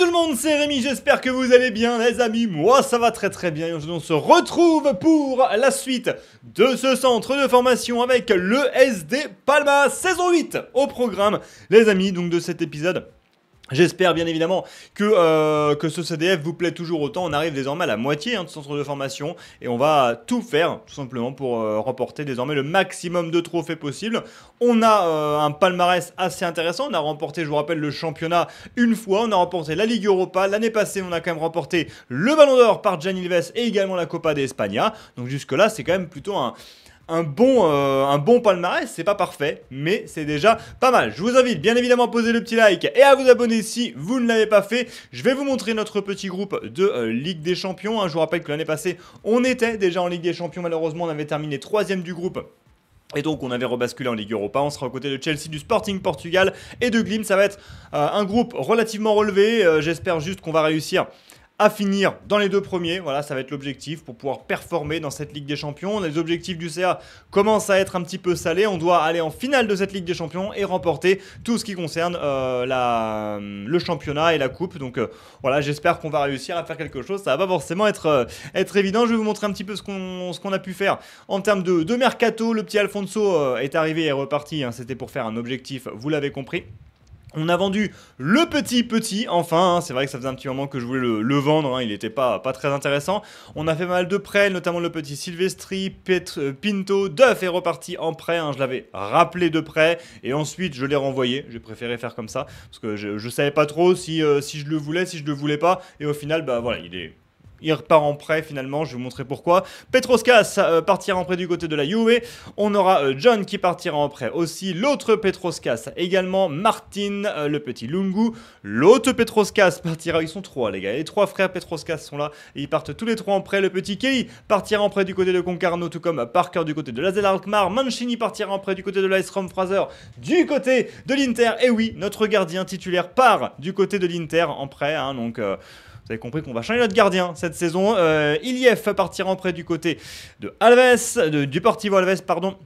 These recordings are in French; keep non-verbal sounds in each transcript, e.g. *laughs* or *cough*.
tout le monde, c'est Rémi, j'espère que vous allez bien les amis, moi ça va très très bien et on se retrouve pour la suite de ce centre de formation avec le SD Palma saison 8 au programme les amis donc de cet épisode J'espère bien évidemment que, euh, que ce CDF vous plaît toujours autant. On arrive désormais à la moitié hein, de centre de formation et on va tout faire tout simplement pour euh, remporter désormais le maximum de trophées possible. On a euh, un palmarès assez intéressant. On a remporté, je vous rappelle, le championnat une fois. On a remporté la Ligue Europa. L'année passée, on a quand même remporté le Ballon d'Or par Gianni Ilves et également la Copa d'Espagna. Donc jusque-là, c'est quand même plutôt un, un bon, euh, un bon palmarès. C'est pas parfait, mais c'est déjà pas mal. Je vous invite bien évidemment à poser le petit like et à vous abonner si vous ne l'avez pas fait. Je vais vous montrer notre petit groupe de euh, Ligue des Champions. Hein, je vous rappelle que l'année passée, on était déjà en Ligue des Champions. Malheureusement, on avait terminé troisième du groupe. Et donc on avait rebasculé en Ligue Europa, on sera aux côtés de Chelsea, du Sporting Portugal et de Glim. Ça va être euh, un groupe relativement relevé, j'espère juste qu'on va réussir à finir dans les deux premiers. Voilà, ça va être l'objectif pour pouvoir performer dans cette Ligue des Champions. Les objectifs du CA commencent à être un petit peu salés. On doit aller en finale de cette Ligue des Champions et remporter tout ce qui concerne euh, la, le championnat et la coupe. Donc euh, voilà, j'espère qu'on va réussir à faire quelque chose. Ça va pas forcément être, euh, être évident. Je vais vous montrer un petit peu ce qu'on a pu faire en termes de, de mercato. Le petit Alfonso est arrivé et reparti. Hein. C'était pour faire un objectif, vous l'avez compris. On a vendu le petit petit, enfin, hein, c'est vrai que ça faisait un petit moment que je voulais le, vendre, hein, il n'était pas, pas très intéressant. On a fait mal de prêts, notamment le petit Silvestri, euh, Pinto, Duff est reparti en prêt, hein, je l'avais rappelé de prêt, et ensuite je l'ai renvoyé, j'ai préféré faire comme ça, parce que je ne savais pas trop si, euh, si je le voulais, si je le voulais pas, et au final, bah voilà, il est il repart en prêt finalement, je vais vous montrer pourquoi. Petroskas euh, partira en prêt du côté de la Juve. On aura euh, John qui partira en prêt aussi. L'autre Petroskas également, Martin, euh, le petit Lungu. L'autre Petroskas partira, ils sont trois les gars. Les trois frères Petroskas sont là et ils partent tous les trois en prêt. Le petit Kelly partira en prêt du côté de Concarneau, tout comme Parker du côté de la Alkmaar. Mancini partira en prêt du côté de l'Ice Rom Fraser. Du côté de l'Inter, et oui, notre gardien titulaire part du côté de l'Inter en prêt. Hein. donc... Vous avez compris qu'on va changer notre gardien cette saison. Euh, Iliev partira en prêt du côté de Alves, du portivo Alves, pardon.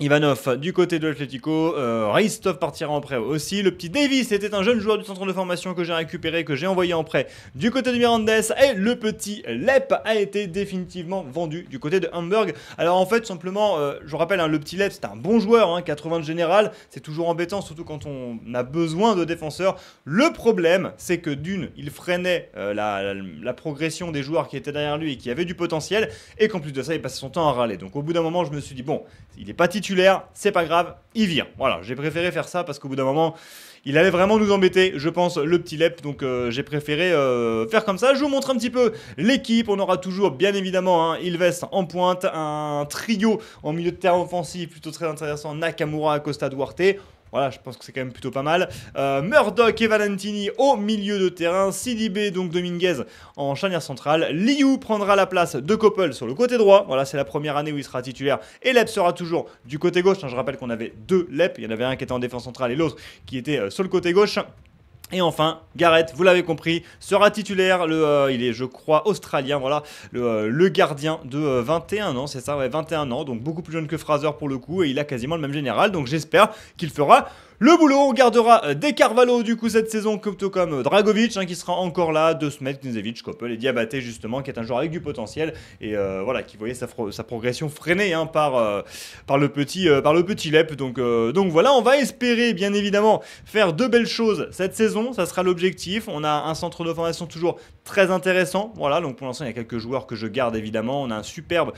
Ivanov du côté de l'Atletico euh, Ristov partira en prêt aussi. Le petit Davis était un jeune joueur du centre de formation que j'ai récupéré, que j'ai envoyé en prêt du côté de Mirandes. Et le petit Lep a été définitivement vendu du côté de Hamburg. Alors en fait, simplement, euh, je vous rappelle, hein, le petit Lep, c'est un bon joueur, 80 hein, de général. C'est toujours embêtant, surtout quand on a besoin de défenseurs. Le problème, c'est que d'une, il freinait euh, la, progression des joueurs qui étaient derrière lui et qui avaient du potentiel. Et qu'en plus de ça, il passait son temps à râler. Donc au bout d'un moment, je me suis dit, bon, il est pas titulaire, c'est pas grave, il vient, Voilà, j'ai préféré faire ça parce qu'au bout d'un moment, il allait vraiment nous embêter, je pense, le petit Lep. Donc euh, j'ai préféré euh, faire comme ça. Je vous montre un petit peu l'équipe. On aura toujours, bien évidemment, un hein, Ilves en pointe, un trio en milieu de terrain offensif plutôt très intéressant, Nakamura, Costa Duarte. Voilà, je pense que c'est quand même plutôt pas mal. Euh, Murdoch et Valentini au milieu de terrain. B donc Dominguez en charnière centrale. Liu prendra la place de Koppel sur le côté droit. Voilà, c'est la première année où il sera titulaire. Et Lep sera toujours du côté gauche. Hein, je rappelle qu'on avait deux Lep. Il y en avait un qui était en défense centrale et l'autre qui était euh, sur le côté gauche. Et enfin, Garrett, vous l'avez compris, sera titulaire. Euh, il est, je crois, australien. Voilà, le, euh, gardien de 21 euh, ans, c'est ça, ouais, 21 ans. Donc beaucoup plus jeune que Fraser pour le coup, et il a quasiment le même général. Donc j'espère qu'il fera le boulot, on gardera euh, des Carvalho du coup cette saison, plutôt comme euh, Dragovic hein, qui sera encore là, de Smet, Knizevic, Koppel et Diabaté justement, qui est un joueur avec du potentiel et euh, voilà, qui voyait sa, sa progression freinée hein, par, par, le petit, par le petit Lep. Donc, donc voilà, on va espérer bien évidemment faire de belles choses cette saison, ça sera l'objectif. On a un centre de formation toujours très intéressant, voilà, donc pour l'instant il y a quelques joueurs que je garde évidemment, on a un superbe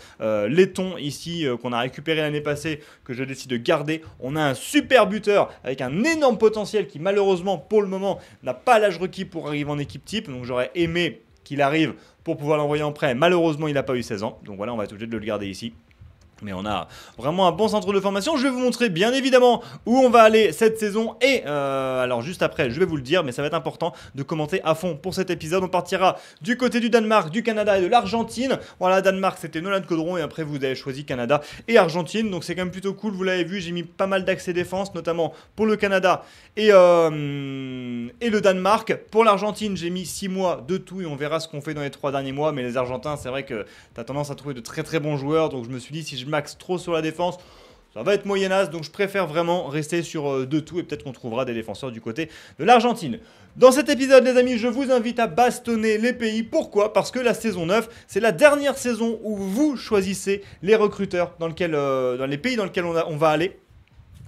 laiton ici qu'on a récupéré l'année passée que je décide de garder, on a un super buteur avec avec un énorme potentiel qui malheureusement pour le moment n'a pas l'âge requis pour arriver en équipe type. Donc j'aurais aimé qu'il arrive pour pouvoir l'envoyer en prêt. Malheureusement, il n'a pas eu 16 ans. Donc voilà, on va être obligé de le garder ici mais on a vraiment un bon centre de formation. Je vais vous montrer bien évidemment où on va aller cette saison et euh, alors juste après, je vais vous le dire, mais ça va être important de commenter à fond pour cet épisode. On partira du côté du Danemark, du Canada et de l'Argentine. Voilà, Danemark c'était Nolan Caudron et après vous avez choisi Canada et Argentine, donc c'est quand même plutôt cool. Vous l'avez vu, j'ai mis pas mal d'accès défense, notamment pour le Canada et, euh, et le Danemark. Pour l'Argentine, j'ai mis 6 mois de tout et on verra ce qu'on fait dans les 3 derniers mois. Mais les Argentins, c'est vrai que tu as tendance à trouver de très très bons joueurs, donc je me suis dit si je max trop sur la défense. Ça va être moyenasse, donc je préfère vraiment rester sur euh, deux tout et peut-être qu'on trouvera des défenseurs du côté de l'Argentine. Dans cet épisode, les amis, je vous invite à bastonner les pays. Pourquoi Parce que la saison 9, c'est la dernière saison où vous choisissez les recruteurs dans, lequel, euh, dans les pays dans lesquels on, on va aller.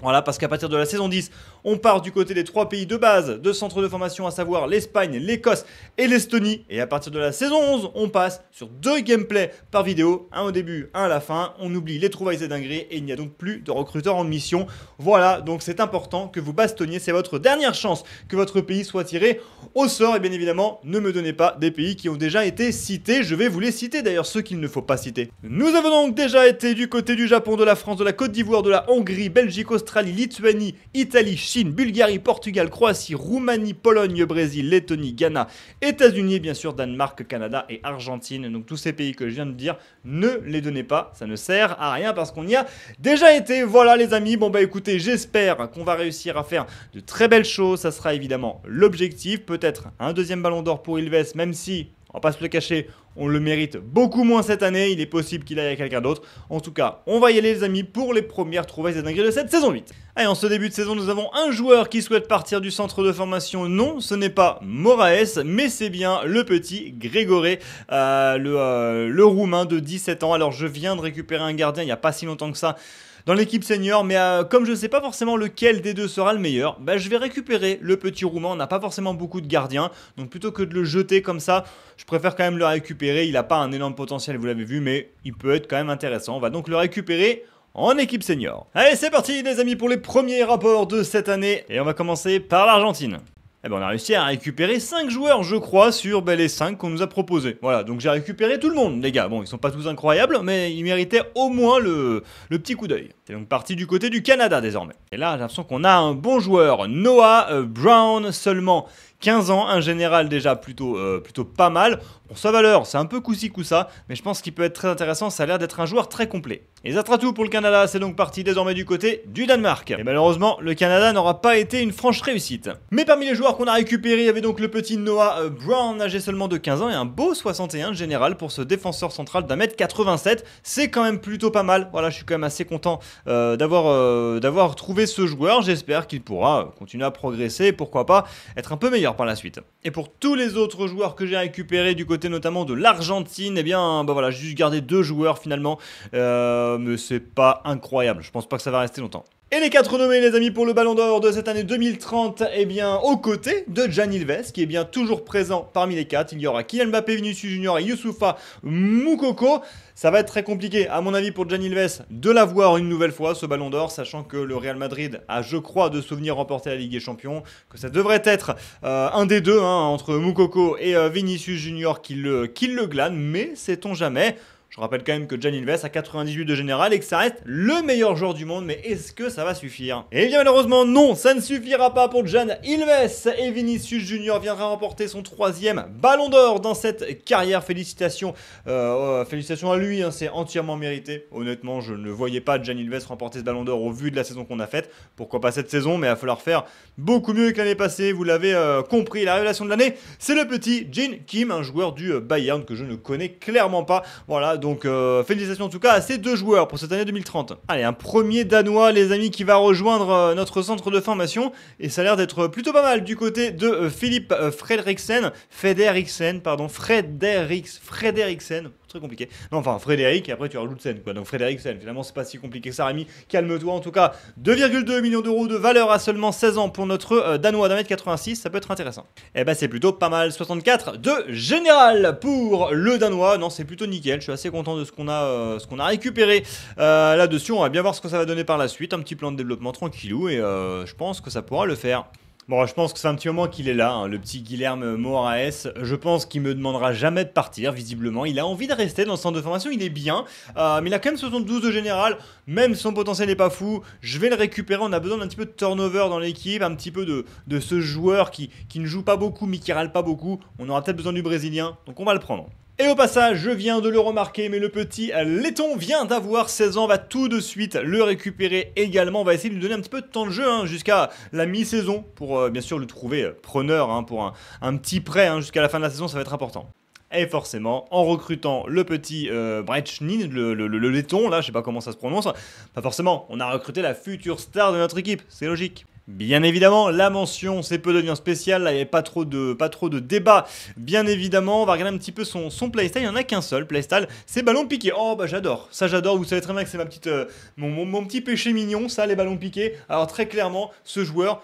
Voilà, parce qu'à partir de la saison 10, on part du côté des trois pays de base de centres de formation, à savoir l'Espagne, l'Écosse et l'Estonie. Et à partir de la saison 11, on passe sur deux gameplays par vidéo, un au début, un à la fin. On oublie les trouvailles et dingueries et il n'y a donc plus de recruteurs en mission. Voilà, donc c'est important que vous bastonniez, c'est votre dernière chance que votre pays soit tiré au sort. Et bien évidemment, ne me donnez pas des pays qui ont déjà été cités. Je vais vous les citer d'ailleurs, ceux qu'il ne faut pas citer. Nous avons donc déjà été du côté du Japon, de la France, de la Côte d'Ivoire, de la Hongrie, Belgique, Australie, Lituanie, Italie, Chine Bulgarie, Portugal, Croatie, Roumanie, Pologne, Brésil, Lettonie, Ghana, États-Unis, bien sûr, Danemark, Canada et Argentine. Donc tous ces pays que je viens de dire, ne les donnez pas, ça ne sert à rien parce qu'on y a déjà été. Voilà les amis, bon bah écoutez, j'espère qu'on va réussir à faire de très belles choses, ça sera évidemment l'objectif, peut-être un deuxième ballon d'or pour Ilves, même si on va pas se le cacher, on le mérite beaucoup moins cette année. Il est possible qu'il aille à quelqu'un d'autre. En tout cas, on va y aller, les amis, pour les premières trouvailles et dingueries de cette saison 8. Allez, en ce début de saison, nous avons un joueur qui souhaite partir du centre de formation. Non, ce n'est pas Moraes, mais c'est bien le petit Grégoré, euh, le, euh, le Roumain de 17 ans. Alors, je viens de récupérer un gardien il n'y a pas si longtemps que ça dans l'équipe senior, mais euh, comme je ne sais pas forcément lequel des deux sera le meilleur, bah, je vais récupérer le petit roumain, on n'a pas forcément beaucoup de gardiens, donc plutôt que de le jeter comme ça, je préfère quand même le récupérer, il n'a pas un énorme potentiel, vous l'avez vu, mais il peut être quand même intéressant, on va donc le récupérer en équipe senior. Allez, c'est parti les amis pour les premiers rapports de cette année et on va commencer par l'Argentine. Eh ben, on a réussi à récupérer 5 joueurs, je crois, sur ben, les 5 qu'on nous a proposés. Voilà, donc j'ai récupéré tout le monde, les gars. Bon, ils sont pas tous incroyables, mais ils méritaient au moins le, petit coup d'œil. C'est donc parti du côté du Canada désormais. Et là, j'ai l'impression qu'on a un bon joueur, Noah euh, Brown, seulement 15 ans, un général déjà plutôt, euh, plutôt pas mal. Bon, sa valeur, c'est un peu coussi-coussa. ça mais je pense qu'il peut être très intéressant, ça a l'air d'être un joueur très complet. Et ça sera tout pour le Canada, c'est donc parti désormais du côté du Danemark. Et malheureusement, le Canada n'aura pas été une franche réussite. Mais parmi les joueurs qu'on a récupérés, il y avait donc le petit Noah euh, Brown, âgé seulement de 15 ans, et un beau 61 de général pour ce défenseur central d'un mètre 87. C'est quand même plutôt pas mal. Voilà, je suis quand même assez content euh, euh, d'avoir trouvé ce joueur. J'espère qu'il pourra continuer à progresser et pourquoi pas être un peu meilleur par la suite. Et pour tous les autres joueurs que j'ai récupérés du côté notamment de l'Argentine, et eh bien, bah voilà, j'ai juste gardé deux joueurs finalement. Euh, mais c'est pas incroyable. Je pense pas que ça va rester longtemps. Et les quatre nommés, les amis, pour le Ballon d'Or de cette année 2030, eh bien, aux côtés de Jan Ilves, qui est bien toujours présent parmi les quatre. Il y aura Kylian Mbappé, Vinicius Junior et Youssoufa Moukoko. Ça va être très compliqué, à mon avis, pour Jan Ilves de l'avoir une nouvelle fois, ce Ballon d'Or, sachant que le Real Madrid a, je crois, de souvenir à la Ligue des Champions, que ça devrait être euh, un des deux, hein, entre Moukoko et euh, Vinicius Junior qui le, qui le glane, mais sait-on jamais je rappelle quand même que Jan Ilves a 98 de général et que ça reste le meilleur joueur du monde, mais est-ce que ça va suffire Et eh bien malheureusement non, ça ne suffira pas pour Jan Ilves et Vinicius Junior viendra remporter son troisième ballon d'or dans cette carrière. Félicitations, euh, euh, félicitations à lui, hein, c'est entièrement mérité. Honnêtement, je ne voyais pas Jan Ilves remporter ce ballon d'or au vu de la saison qu'on a faite. Pourquoi pas cette saison, mais il va falloir faire beaucoup mieux que l'année passée, vous l'avez euh, compris, la révélation de l'année, c'est le petit Jin Kim, un joueur du Bayern que je ne connais clairement pas. Voilà, donc euh, félicitations en tout cas à ces deux joueurs pour cette année 2030. Allez, un premier Danois, les amis, qui va rejoindre euh, notre centre de formation. Et ça a l'air d'être plutôt pas mal du côté de euh, Philippe Frederiksen Federiksen, pardon, Frederiks, Frederiksen très compliqué. Non, enfin, Frédéric, et après tu rajoutes Sen, quoi. Donc Frédéric Sen, finalement, c'est pas si compliqué que ça, Rémi. Calme-toi, en tout cas, 2,2 millions d'euros de valeur à seulement 16 ans pour notre euh, Danois d'un mètre 86, ça peut être intéressant. Et eh ben, c'est plutôt pas mal. 64 de général pour le Danois. Non, c'est plutôt nickel. Je suis assez content de ce qu'on a, euh, ce qu'on a récupéré euh, là-dessus. On va bien voir ce que ça va donner par la suite. Un petit plan de développement tranquillou, et je pense que ça pourra le faire. Bon, je pense que c'est un petit moment qu'il est là, hein, le petit Guilherme Moraes. Je pense qu'il me demandera jamais de partir, visiblement. Il a envie de rester dans le centre de formation, il est bien. Euh, mais il a quand même 72 de général, même son potentiel n'est pas fou. Je vais le récupérer, on a besoin d'un petit peu de turnover dans l'équipe, un petit peu de, ce joueur qui, qui ne joue pas beaucoup, mais qui râle pas beaucoup. On aura peut-être besoin du Brésilien, donc on va le prendre. Et au passage, je viens de le remarquer, mais le petit laiton vient d'avoir 16 ans, va tout de suite le récupérer également, on va essayer de lui donner un petit peu de temps de jeu hein, jusqu'à la mi-saison pour euh, bien sûr le trouver euh, preneur hein, pour un, petit prêt hein, jusqu'à la fin de la saison, ça va être important. Et forcément, en recrutant le petit euh, le, laiton, là, je sais pas comment ça se prononce, pas forcément, on a recruté la future star de notre équipe, c'est logique. Bien évidemment, la mention, c'est peu devient spécial, là il n'y avait pas trop, de, pas trop de débat. Bien évidemment, on va regarder un petit peu son, son playstyle, il n'y en a qu'un seul, playstyle, c'est ballon piqué. Oh bah j'adore, ça j'adore, vous savez très bien que c'est ma petite, euh, mon, mon petit péché mignon, ça les ballons piqués. Alors très clairement, ce joueur,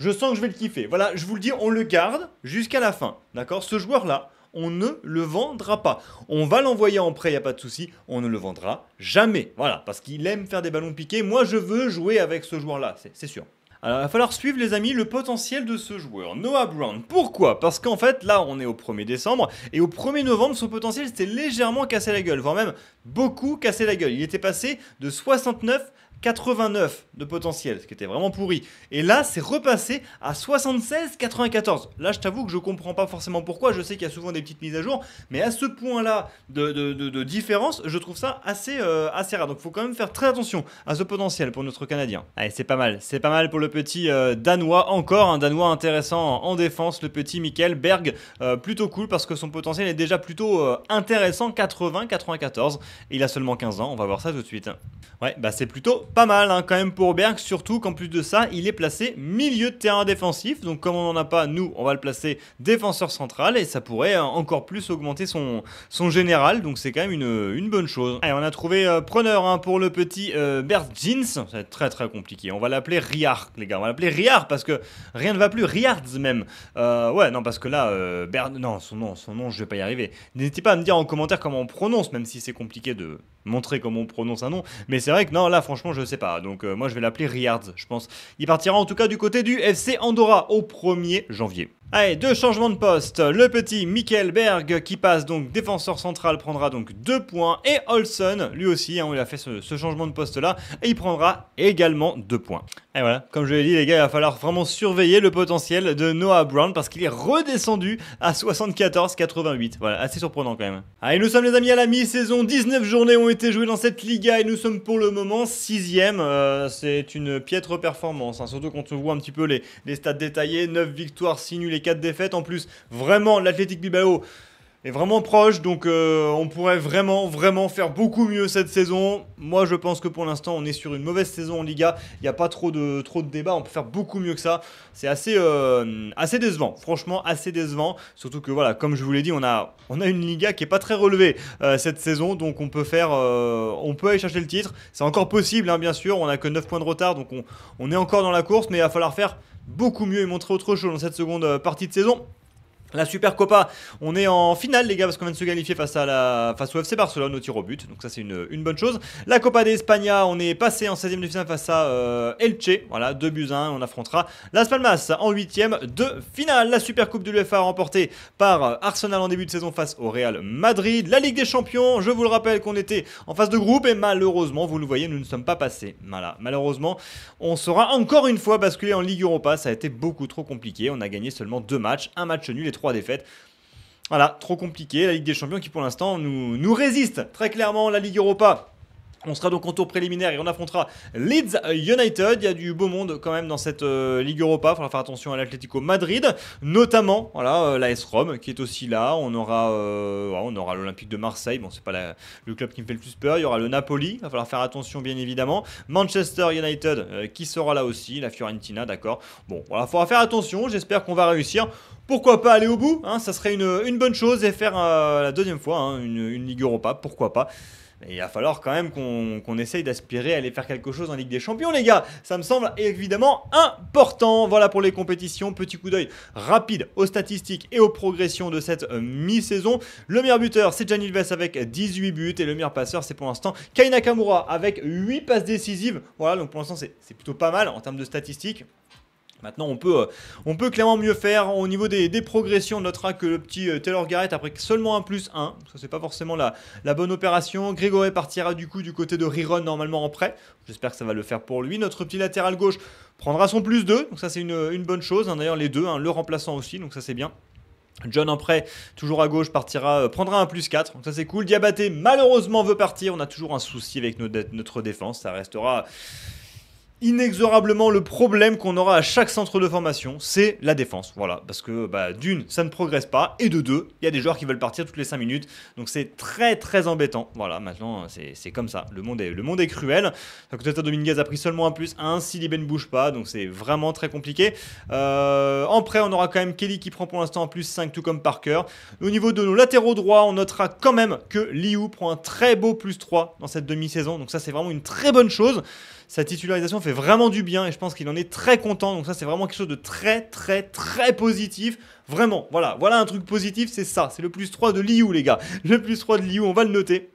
je sens que je vais le kiffer. Voilà, je vous le dis, on le garde jusqu'à la fin, d'accord Ce joueur-là, on ne le vendra pas. On va l'envoyer en prêt, il n'y a pas de souci, on ne le vendra jamais. Voilà, parce qu'il aime faire des ballons piqués. Moi, je veux jouer avec ce joueur-là, c'est sûr. Alors, il va falloir suivre, les amis, le potentiel de ce joueur, Noah Brown. Pourquoi Parce qu'en fait, là, on est au 1er décembre, et au 1er novembre, son potentiel s'était légèrement cassé la gueule, voire même beaucoup cassé la gueule. Il était passé de 69 89 de potentiel, ce qui était vraiment pourri. Et là, c'est repassé à 76-94. Là, je t'avoue que je ne comprends pas forcément pourquoi. Je sais qu'il y a souvent des petites mises à jour, mais à ce point-là de, différence, je trouve ça assez, euh, assez rare. Donc, il faut quand même faire très attention à ce potentiel pour notre Canadien. Allez, c'est pas mal. C'est pas mal pour le petit euh, Danois. Encore un Danois intéressant en défense, le petit Michael Berg. Euh, plutôt cool parce que son potentiel est déjà plutôt intéressant. 80-94. Il a seulement 15 ans. On va voir ça tout de suite. Ouais, bah c'est plutôt pas mal hein, quand même pour Berg, surtout qu'en plus de ça, il est placé milieu de terrain défensif. Donc comme on n'en a pas, nous, on va le placer défenseur central et ça pourrait euh, encore plus augmenter son, son général. Donc c'est quand même une, bonne chose. et on a trouvé euh, preneur hein, pour le petit euh, Berth Jeans. Ça très très compliqué. On va l'appeler Riard, les gars. On va l'appeler Riard parce que rien ne va plus. Riards même. ouais, non, parce que là, Bert... Non, son nom, son nom, je vais pas y arriver. N'hésitez pas à me dire en commentaire comment on prononce, même si c'est compliqué de montrer comment on prononce un nom. Mais c'est vrai que non, là, franchement, je je sais pas. Donc euh, moi je vais l'appeler Riards, je pense. Il partira en tout cas du côté du FC Andorra au 1er janvier. Allez, deux changements de poste. Le petit Michael Berg qui passe donc défenseur central prendra donc deux points. Et Olson, lui aussi, hein, il a fait ce, changement de poste là, et il prendra également deux points. Et voilà, comme je l'ai dit les gars, il va falloir vraiment surveiller le potentiel de Noah Brown parce qu'il est redescendu à 74-88. Voilà, assez surprenant quand même. Allez, nous sommes les amis à la mi-saison. 19 journées ont été jouées dans cette Liga et nous sommes pour le moment 6 euh, C'est une piètre performance, hein, surtout quand on voit un petit peu les, les stats détaillés. 9 victoires, 6 nuls quatre défaites en plus. Vraiment, l'Athletic Bilbao est vraiment proche, donc euh, on pourrait vraiment, vraiment faire beaucoup mieux cette saison. Moi, je pense que pour l'instant, on est sur une mauvaise saison en Liga. Il n'y a pas trop de, trop de débats, on peut faire beaucoup mieux que ça. C'est assez, euh, assez décevant, franchement, assez décevant. Surtout que, voilà, comme je vous l'ai dit, on a, on a une Liga qui n'est pas très relevée euh, cette saison, donc on peut faire, on peut aller chercher le titre. C'est encore possible, hein, bien sûr, on n'a que 9 points de retard, donc on, on est encore dans la course, mais il va falloir faire beaucoup mieux et montrer autre chose dans cette seconde euh, partie de saison. La Super Copa, on est en finale les gars parce qu'on vient de se qualifier face, à la, face au FC Barcelone au tir au but, donc ça c'est une, bonne chose. La Copa d'Espagne, on est passé en 16 ème de finale face à euh, Elche, voilà 2 buts 1, on affrontera Las Palmas en 8 ème de finale. La Super Coupe de l'UFA remportée par euh, Arsenal en début de saison face au Real Madrid. La Ligue des Champions, je vous le rappelle qu'on était en phase de groupe et malheureusement, vous le voyez, nous ne sommes pas passés. Voilà, malheureusement, on sera encore une fois basculé en Ligue Europa, ça a été beaucoup trop compliqué, on a gagné seulement deux matchs, un match nul et trois trois défaites. Voilà, trop compliqué. La Ligue des Champions qui pour l'instant nous, nous résiste très clairement. La Ligue Europa, on sera donc en tour préliminaire et on affrontera Leeds United. Il y a du beau monde quand même dans cette euh, Ligue Europa. Il faudra faire attention à l'Atlético Madrid, notamment voilà euh, la S Rome qui est aussi là. On aura euh, on aura l'Olympique de Marseille. Bon, c'est pas le club qui me fait le plus peur. Il y aura le Napoli. Il va falloir faire attention bien évidemment. Manchester United qui sera là aussi. La Fiorentina, d'accord. Bon, voilà, faudra faire attention. J'espère qu'on va réussir pourquoi pas aller au bout hein. Ça serait une, bonne chose et faire la deuxième fois hein, une Ligue Europa, pourquoi pas il va falloir quand même qu'on essaye d'aspirer à aller faire quelque chose en Ligue des Champions, les gars. Ça me semble évidemment important. Voilà pour les compétitions. Petit coup d'œil rapide aux statistiques et aux progressions de cette euh, mi-saison. Le meilleur buteur, c'est Gianni Vess avec 18 buts. Et le meilleur passeur, c'est pour l'instant Kai avec 8 passes décisives. Voilà, donc pour l'instant, c'est plutôt pas mal en termes de statistiques. Maintenant, on peut, euh, on peut clairement mieux faire. Au niveau des, des progressions, on notera que le petit euh, Taylor Garrett après seulement un plus 1. Ça, c'est pas forcément la, la bonne opération. Grégory partira du coup du côté de Riron, normalement en prêt. J'espère que ça va le faire pour lui. Notre petit latéral gauche prendra son plus 2. Donc, ça, c'est une, bonne chose. Hein. D'ailleurs, les deux, hein, le remplaçant aussi. Donc, ça, c'est bien. John en prêt, toujours à gauche, partira, euh, prendra un plus 4. Donc ça c'est cool. Diabaté malheureusement veut partir. On a toujours un souci avec notre défense. Ça restera inexorablement le problème qu'on aura à chaque centre de formation, c'est la défense. Voilà, parce que bah, d'une, ça ne progresse pas, et de deux, il y a des joueurs qui veulent partir toutes les 5 minutes, donc c'est très très embêtant. Voilà, maintenant c'est comme ça, le monde est, le monde est cruel. Tata Dominguez a pris seulement un plus, un, Libé ne bouge pas, donc c'est vraiment très compliqué. Euh, en prêt, on aura quand même Kelly qui prend pour l'instant un plus 5, tout comme Parker. Au niveau de nos latéraux droits, on notera quand même que Liu prend un très beau plus 3 dans cette demi-saison, donc ça c'est vraiment une très bonne chose. Sa titularisation fait vraiment du bien et je pense qu'il en est très content. Donc ça, c'est vraiment quelque chose de très, très, très positif. Vraiment, voilà, voilà un truc positif, c'est ça. C'est le plus 3 de Liu, les gars. Le plus 3 de Liu, on va le noter.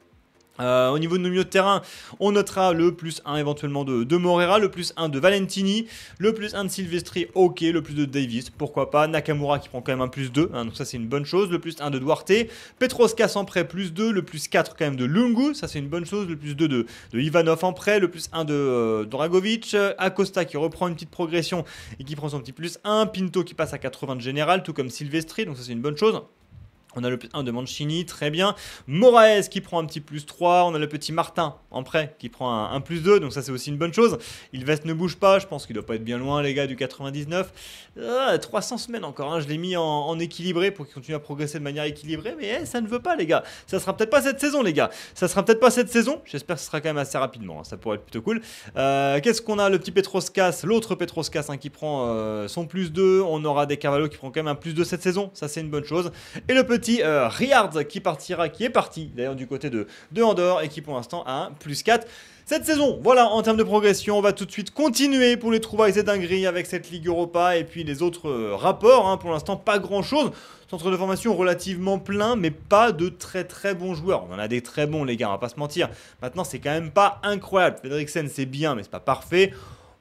Euh, au niveau de nos milieux de terrain, on notera le plus 1 éventuellement de, Morera, le plus 1 de Valentini, le plus 1 de Silvestri, ok, le plus 2 de Davis, pourquoi pas, Nakamura qui prend quand même un plus 2, hein, donc ça c'est une bonne chose, le plus 1 de Duarte, Petroscas en prêt, plus 2, le plus 4 quand même de Lungu, ça c'est une bonne chose, le plus 2 de, Ivanov en prêt, le plus 1 de euh, Dragovic, Acosta qui reprend une petite progression et qui prend son petit plus 1, Pinto qui passe à 80 de général, tout comme Silvestri, donc ça c'est une bonne chose. On a le 1 de Mancini, très bien. Moraes qui prend un petit plus 3. On a le petit Martin en prêt qui prend un, plus 2. Donc ça c'est aussi une bonne chose. Il veste ne bouge pas. Je pense qu'il doit pas être bien loin les gars du 99. 300 ah, semaines encore. Hein. Je l'ai mis en, équilibré pour qu'il continue à progresser de manière équilibrée. Mais eh, ça ne veut pas les gars. Ça sera peut-être pas cette saison les gars. Ça sera peut-être pas cette saison. J'espère que ce sera quand même assez rapidement. Hein. Ça pourrait être plutôt cool. Euh, qu'est-ce qu'on a Le petit Petroskas, l'autre Petroskas hein, qui prend euh, son plus 2. On aura des Cavallo qui prend quand même un plus 2 cette saison. Ça c'est une bonne chose. Et le petit petit euh, qui partira, qui est parti d'ailleurs du côté de, de Andorre et qui pour l'instant a un plus 4 cette saison. Voilà, en termes de progression, on va tout de suite continuer pour les trouvailles et dingueries avec cette Ligue Europa et puis les autres euh, rapports. Hein. pour l'instant, pas grand-chose. Centre de formation relativement plein, mais pas de très très bons joueurs. On en a des très bons, les gars, on va pas se mentir. Maintenant, c'est quand même pas incroyable. Fredriksen, c'est bien, mais c'est pas parfait.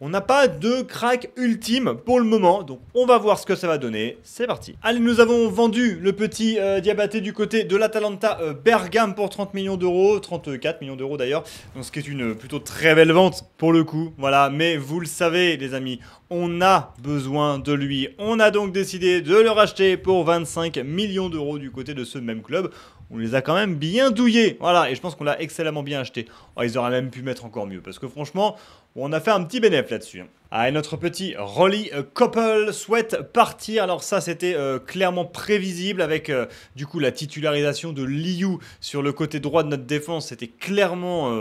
On n'a pas de crack ultime pour le moment, donc on va voir ce que ça va donner. C'est parti. Allez, nous avons vendu le petit euh, diabaté du côté de l'Atalanta bergam euh, Bergame pour 30 millions d'euros, 34 millions d'euros d'ailleurs, ce qui est une plutôt très belle vente pour le coup. Voilà, mais vous le savez les amis, on a besoin de lui. On a donc décidé de le racheter pour 25 millions d'euros du côté de ce même club. On les a quand même bien douillés. Voilà, et je pense qu'on l'a excellemment bien acheté. Oh, ils auraient même pu mettre encore mieux, parce que franchement, on a fait un petit bénéfice là-dessus. Hein. Ah, notre petit Rolly Couple euh, souhaite partir. Alors ça, c'était euh, clairement prévisible avec euh, du coup la titularisation de Liu sur le côté droit de notre défense. C'était clairement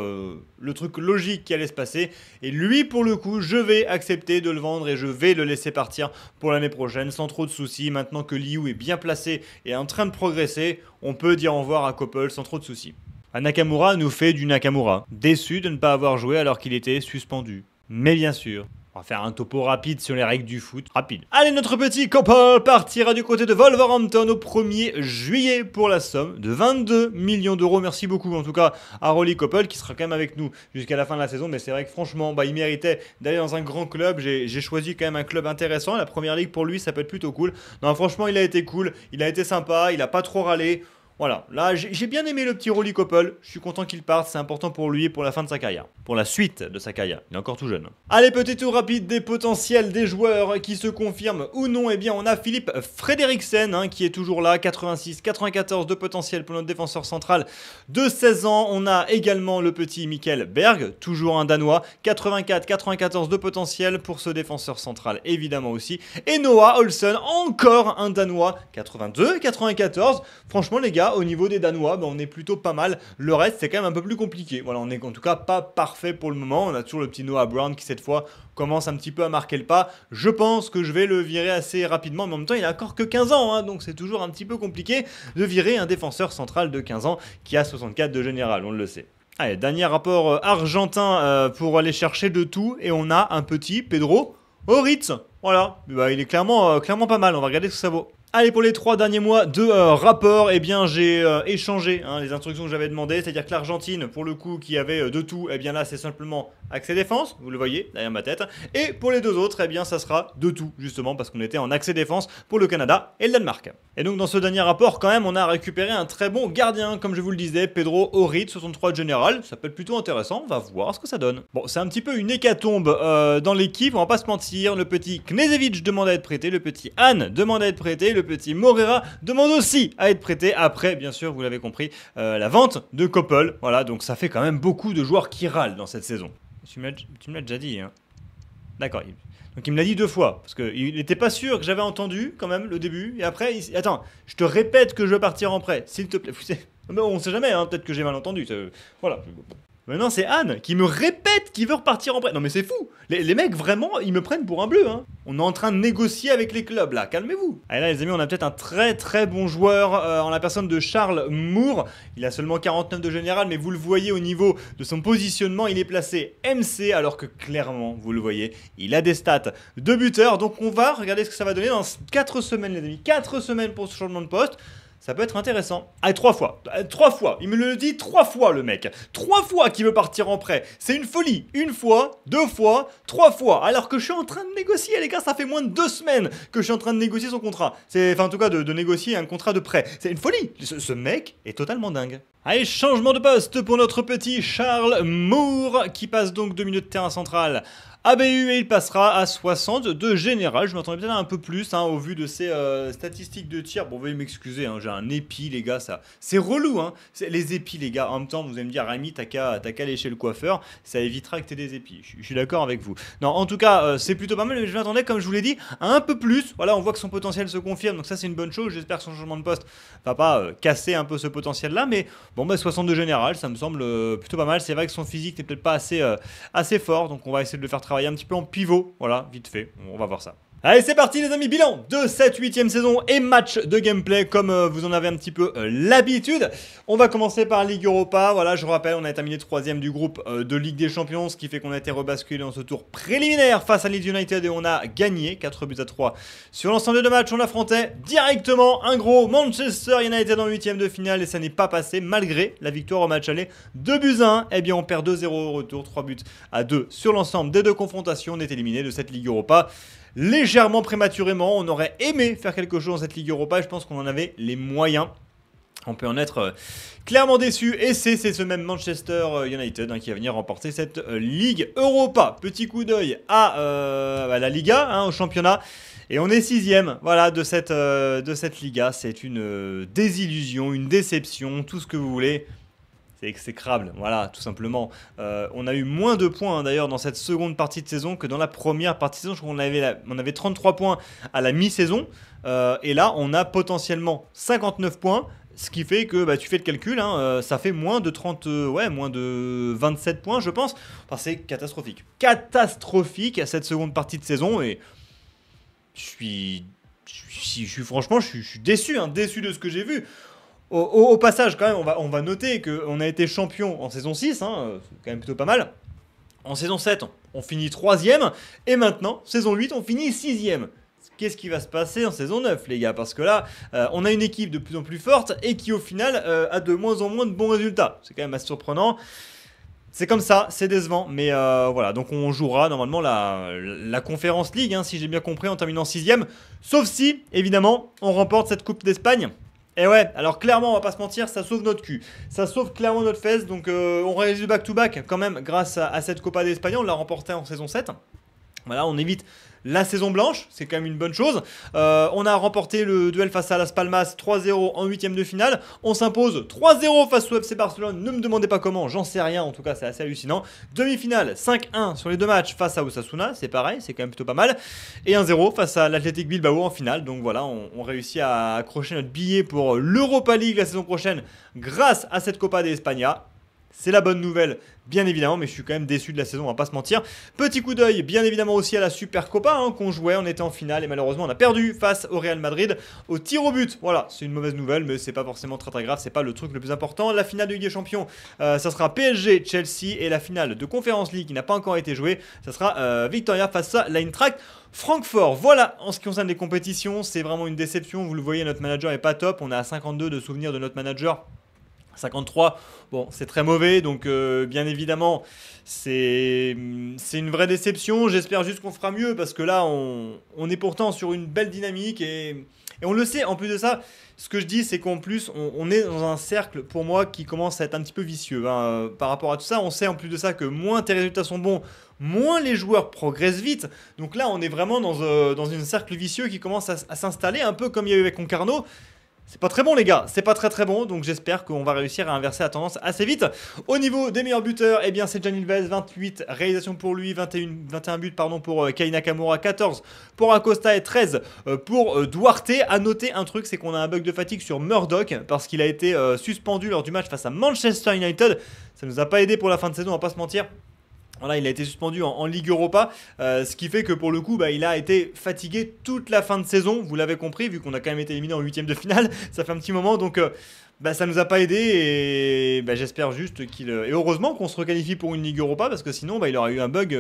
le truc logique qui allait se passer. Et lui, pour le coup, je vais accepter de le vendre et je vais le laisser partir pour l'année prochaine sans trop de soucis. Maintenant que Liu est bien placé et en train de progresser, on peut dire au revoir à Coppel sans trop de soucis. A ah, Nakamura nous fait du Nakamura, déçu de ne pas avoir joué alors qu'il était suspendu. Mais bien sûr, on va faire un topo rapide sur les règles du foot. Rapide. Allez, notre petit copain partira du côté de Wolverhampton au 1er juillet pour la somme de 22 millions d'euros. Merci beaucoup en tout cas à Rolly Coppel qui sera quand même avec nous jusqu'à la fin de la saison. Mais c'est vrai que franchement, bah, il méritait d'aller dans un grand club. J'ai choisi quand même un club intéressant. La première ligue pour lui, ça peut être plutôt cool. Non, franchement, il a été cool. Il a été sympa. Il a pas trop râlé. Voilà, là j'ai bien aimé le petit Rolly Coppel, je suis content qu'il parte, c'est important pour lui et pour la fin de sa carrière pour la suite de Sakaya. Il est encore tout jeune. Allez, petit tour rapide des potentiels des joueurs qui se confirment ou non. Eh bien, on a Philippe Frederiksen hein, qui est toujours là, 86-94 de potentiel pour notre défenseur central de 16 ans. On a également le petit Michael Berg, toujours un Danois, 84-94 de potentiel pour ce défenseur central, évidemment aussi. Et Noah Olsen, encore un Danois, 82-94. Franchement, les gars, au niveau des Danois, ben on est plutôt pas mal. Le reste, c'est quand même un peu plus compliqué. Voilà, on est en tout cas pas parfait parfait pour le moment. On a toujours le petit Noah Brown qui, cette fois, commence un petit peu à marquer le pas. Je pense que je vais le virer assez rapidement, mais en même temps, il a encore que 15 ans, hein, donc c'est toujours un petit peu compliqué de virer un défenseur central de 15 ans qui a 64 de général, on le sait. Allez, dernier rapport euh, argentin euh, pour aller chercher de tout, et on a un petit Pedro Horitz. Voilà, bah, il est clairement, euh, clairement pas mal, on va regarder ce que ça vaut. Allez, pour les trois derniers mois de euh, rapport, eh bien, j'ai euh, échangé hein, les instructions que j'avais demandées. C'est-à-dire que l'Argentine, pour le coup, qui avait euh, de tout, eh bien là, c'est simplement accès défense. Vous le voyez derrière ma tête. Et pour les deux autres, eh bien, ça sera de tout, justement, parce qu'on était en accès défense pour le Canada et le Danemark. Et donc, dans ce dernier rapport, quand même, on a récupéré un très bon gardien, comme je vous le disais, Pedro Orit, 63 de général. Ça peut être plutôt intéressant. On va voir ce que ça donne. Bon, c'est un petit peu une hécatombe dans l'équipe. On va pas se mentir. Le petit Knezevic demande à être prêté. Le petit Anne demande à être prêté petit Morera demande aussi à être prêté après, bien sûr, vous l'avez compris, euh, la vente de Coppel. Voilà, donc ça fait quand même beaucoup de joueurs qui râlent dans cette saison. Tu me l'as déjà dit, hein D'accord. Donc il me l'a dit deux fois, parce qu'il n'était pas sûr que j'avais entendu quand même le début, et après, il... attends, je te répète que je veux partir en prêt, s'il te plaît. Mais *laughs* On sait jamais, hein, peut-être que j'ai mal entendu. Euh, voilà. Maintenant, c'est Anne qui me répète qu'il veut repartir en prêt. Non, mais c'est fou. Les, mecs, vraiment, ils me prennent pour un bleu. Hein. On est en train de négocier avec les clubs, là. Calmez-vous. Allez, là, les amis, on a peut-être un très très bon joueur euh, en la personne de Charles Moore. Il a seulement 49 de général, mais vous le voyez au niveau de son positionnement, il est placé MC, alors que clairement, vous le voyez, il a des stats de buteur. Donc, on va regarder ce que ça va donner dans 4 semaines, les amis. 4 semaines pour ce changement de poste ça peut être intéressant. Allez, ah, trois fois. Euh, trois fois. Il me le dit trois fois, le mec. Trois fois qu'il veut partir en prêt. C'est une folie. Une fois, deux fois, trois fois. Alors que je suis en train de négocier, les gars, ça fait moins de deux semaines que je suis en train de négocier son contrat. C'est, enfin, en tout cas, de, négocier un contrat de prêt. C'est une folie. Ce, mec est totalement dingue. Allez, changement de poste pour notre petit Charles Moore qui passe donc deux minutes de terrain central ABU et il passera à 60 de général. Je m'attendais peut à un peu plus hein, au vu de ses euh, statistiques de tir. Bon, veuillez m'excuser, hein, j'ai un épi, les gars, ça. C'est relou, hein. Les épis, les gars. En même temps, vous allez me dire, Rémi t'as qu'à aller chez le coiffeur, ça évitera que t'aies des épis. Je suis d'accord avec vous. Non, en tout cas, euh, c'est plutôt pas mal, mais je m'attendais, comme je vous l'ai dit, à un peu plus. Voilà, on voit que son potentiel se confirme, donc ça, c'est une bonne chose. J'espère que son changement de poste va pas euh, casser un peu ce potentiel-là, mais bon, bah, 62 général, ça me semble plutôt pas mal. C'est vrai que son physique n'est peut-être pas assez, assez fort, donc on va essayer de le faire travailler travailler un petit peu en pivot. Voilà, vite fait. On va voir ça. Allez, c'est parti les amis, bilan de cette huitième saison et match de gameplay comme euh, vous en avez un petit peu euh, l'habitude. On va commencer par Ligue Europa, voilà, je rappelle, on a terminé troisième du groupe euh, de Ligue des Champions, ce qui fait qu'on a été rebasculé dans ce tour préliminaire face à Leeds United et on a gagné 4 buts à 3 sur l'ensemble des deux matchs. On affrontait directement un gros Manchester United en huitième de finale et ça n'est pas passé malgré la victoire au match aller 2 buts à 1. Eh bien, on perd 2-0 au retour, 3 buts à 2 sur l'ensemble des deux confrontations, on est éliminé de cette Ligue Europa légèrement prématurément. On aurait aimé faire quelque chose dans cette Ligue Europa. Je pense qu'on en avait les moyens. On peut en être euh, clairement déçu. Et c'est ce même Manchester euh, United hein, qui va venir remporter cette euh, Ligue Europa. Petit coup d'œil à, la Liga, hein, au championnat. Et on est sixième, voilà, de cette, de cette Liga. C'est une désillusion, une déception, tout ce que vous voulez c'est exécrable, voilà, tout simplement. Euh, on a eu moins de points hein, d'ailleurs dans cette seconde partie de saison que dans la première partie de saison. Je crois qu'on avait, on avait 33 points à la mi-saison, euh, et là on a potentiellement 59 points. Ce qui fait que bah, tu fais le calcul, hein, euh, ça fait moins de 30, ouais, moins de 27 points, je pense. Enfin, c'est catastrophique. Catastrophique à cette seconde partie de saison. Et je suis. Je franchement, je suis, déçu, hein, déçu de ce que j'ai vu. Au, passage, quand même, on va, on va noter qu'on a été champion en saison 6, hein, c'est quand même plutôt pas mal. En saison 7, on finit 3 Et maintenant, saison 8, on finit 6 qu'est-ce qui va se passer en saison 9, les gars Parce que là, euh, on a une équipe de plus en plus forte et qui, au final, euh, a de moins en moins de bons résultats. C'est quand même assez surprenant. C'est comme ça, c'est décevant, mais euh, voilà, donc on jouera normalement la, Conférence League, hein, si j'ai bien compris, en terminant sixième, sauf si, évidemment, on remporte cette Coupe d'Espagne. Et eh ouais, alors clairement, on va pas se mentir, ça sauve notre cul. Ça sauve clairement notre fesse. Donc euh, on réalise du back-to-back quand même grâce à, cette Copa d'Espagne. On l'a remporté en saison 7. Voilà, on évite la saison blanche, c'est quand même une bonne chose. Euh, on a remporté le duel face à Las Palmas 3-0 en huitième de finale. On s'impose 3-0 face au FC Barcelone. Ne me demandez pas comment, j'en sais rien. En tout cas, c'est assez hallucinant. Demi-finale 5-1 sur les deux matchs face à Osasuna, c'est pareil, c'est quand même plutôt pas mal. Et 1-0 face à l'Athletic Bilbao en finale. Donc voilà, on, réussit à accrocher notre billet pour l'Europa League la saison prochaine grâce à cette Copa d'Espagna. C'est la bonne nouvelle, bien évidemment, mais je suis quand même déçu de la saison, on va pas se mentir. Petit coup d'œil, bien évidemment, aussi à la Super Copa hein, qu'on jouait. On était en finale et malheureusement, on a perdu face au Real Madrid au tir au but. Voilà, c'est une mauvaise nouvelle, mais c'est pas forcément très très grave, c'est pas le truc le plus important. La finale de Ligue des Champions, euh, ça sera PSG-Chelsea et la finale de Conférence League qui n'a pas encore été jouée, ça sera euh, Victoria face à Track. Francfort, voilà en ce qui concerne les compétitions, c'est vraiment une déception. Vous le voyez, notre manager est pas top. On a 52 de souvenirs de notre manager 53, bon, c'est très mauvais, donc euh, bien évidemment, c'est une vraie déception. J'espère juste qu'on fera mieux, parce que là, on, est pourtant sur une belle dynamique, et, on le sait, en plus de ça, ce que je dis, c'est qu'en plus, on, est dans un cercle, pour moi, qui commence à être un petit peu vicieux hein, par rapport à tout ça. On sait en plus de ça que moins tes résultats sont bons, moins les joueurs progressent vite. Donc là, on est vraiment dans, euh, un cercle vicieux qui commence à, s'installer, un peu comme il y a eu avec Concarneau. C'est pas très bon les gars, c'est pas très très bon, donc j'espère qu'on va réussir à inverser la tendance assez vite. Au niveau des meilleurs buteurs, eh bien c'est Janil Vez, 28 réalisations pour lui, 21, 21 buts pardon, pour euh, 14 pour Acosta et 13 euh, pour euh, Duarte. À noter un truc, c'est qu'on a un bug de fatigue sur Murdoch, parce qu'il a été euh, suspendu lors du match face à Manchester United. Ça nous a pas aidé pour la fin de saison, on va pas se mentir. Voilà, il a été suspendu en, Ligue Europa, euh, ce qui fait que pour le coup, bah, il a été fatigué toute la fin de saison. Vous l'avez compris, vu qu'on a quand même été éliminé en huitième de finale, *laughs* ça fait un petit moment, donc ça euh, bah, ne ça nous a pas aidé. Et bah, j'espère juste qu'il euh, et heureusement qu'on se requalifie pour une Ligue Europa, parce que sinon, il aurait eu un bug.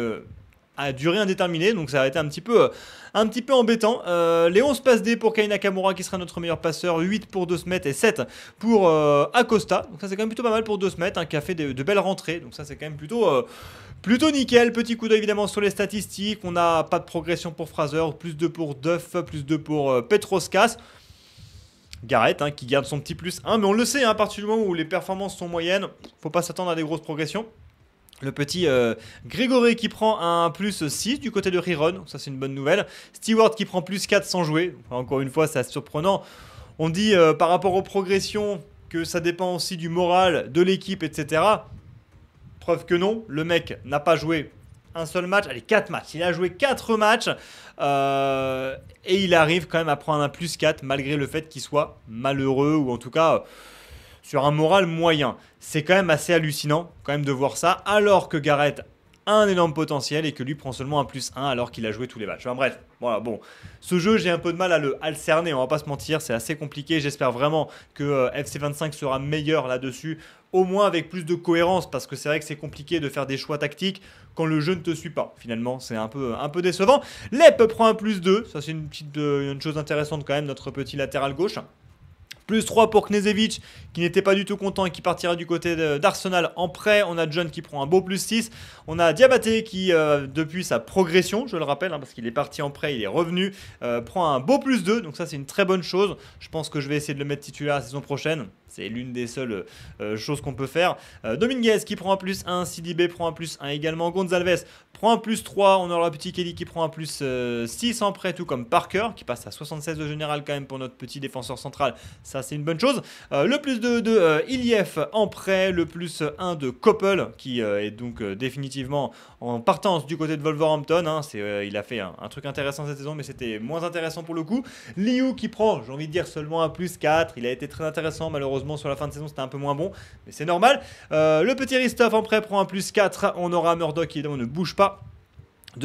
à durée indéterminée, donc ça a été un petit peu, un petit peu embêtant. les 11 passes D pour Kai qui sera notre meilleur passeur, 8 pour De Smet et 7 pour Acosta. Donc ça c'est quand même plutôt pas mal pour 2 Smet hein, qui a fait de, belles rentrées. Donc ça c'est quand même plutôt, Plutôt nickel, petit coup d'œil évidemment sur les statistiques. On n'a pas de progression pour Fraser, plus 2 pour Duff, plus 2 pour euh, Petroskas. Garrett hein, qui garde son petit plus 1, mais on le sait, hein, à partir du moment où les performances sont moyennes, faut pas s'attendre à des grosses progressions. Le petit euh, Grégory qui prend un plus 6 du côté de Riron, ça c'est une bonne nouvelle. Stewart qui prend plus 4 sans jouer, encore une fois, c'est surprenant. On dit euh, par rapport aux progressions que ça dépend aussi du moral de l'équipe, etc. Preuve que non, le mec n'a pas joué un seul match, allez, 4 matchs. Il a joué 4 matchs euh, et il arrive quand même à prendre un plus 4 malgré le fait qu'il soit malheureux ou en tout cas euh, sur un moral moyen. C'est quand même assez hallucinant quand même de voir ça alors que Gareth un énorme potentiel et que lui prend seulement un plus 1 alors qu'il a joué tous les matchs. Enfin bref, voilà, bon. Ce jeu, j'ai un peu de mal à le, à cerner, on va pas se mentir, c'est assez compliqué. J'espère vraiment que euh, FC25 sera meilleur là-dessus, au moins avec plus de cohérence, parce que c'est vrai que c'est compliqué de faire des choix tactiques quand le jeu ne te suit pas. Finalement, c'est un peu, un peu décevant. Lep prend un plus 2, ça c'est une petite euh, une chose intéressante quand même, notre petit latéral gauche. Plus 3 pour Knezevic qui n'était pas du tout content et qui partira du côté d'Arsenal en prêt. On a John qui prend un beau plus 6. On a Diabaté qui, euh, depuis sa progression, je le rappelle, hein, parce qu'il est parti en prêt, il est revenu, euh, prend un beau plus 2. Donc ça c'est une très bonne chose. Je pense que je vais essayer de le mettre titulaire la saison prochaine. C'est l'une des seules euh, euh, choses qu'on peut faire. Euh, Dominguez qui prend un plus 1, Sidibé prend un plus 1 également. Gonzalves prend un plus 3. On aura petit Kelly qui prend un plus 6 en prêt, tout comme Parker qui passe à 76 de général quand même pour notre petit défenseur central. Ça, c'est une bonne chose. le plus 2 de Ilief en prêt, le plus 1 de Koppel qui est donc définitivement en partance du côté de Wolverhampton. Hein. il a fait un, un, truc intéressant cette saison, mais c'était moins intéressant pour le coup. Liu qui prend, j'ai envie de dire, seulement un plus 4. Il a été très intéressant malheureusement sur la fin de saison, c'était un peu moins bon, mais c'est normal. Euh, le petit Ristoff en prêt prend un plus 4. On aura Murdoch qui évidemment ne bouge pas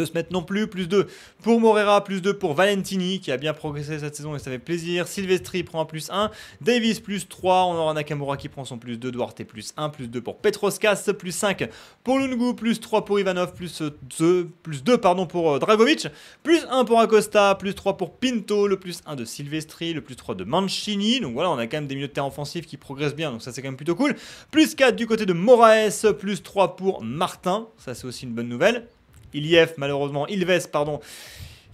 se mettre non plus, plus 2 pour Morera, plus 2 pour Valentini qui a bien progressé cette saison et ça fait plaisir. Silvestri prend un plus 1, Davis plus 3, on aura Nakamura qui prend son plus 2, Duarte plus 1, plus 2 pour Petroskas, plus 5 pour Lungu, plus 3 pour Ivanov, plus 2, plus 2 pardon, pour euh, Dragovic, plus 1 pour Acosta, plus 3 pour Pinto, le plus 1 de Silvestri, le plus 3 de Mancini. Donc voilà, on a quand même des milieux de terrain offensifs qui progressent bien, donc ça c'est quand même plutôt cool. Plus 4 du côté de Moraes, plus 3 pour Martin, ça c'est aussi une bonne nouvelle. Iliev, malheureusement, Ilves, pardon,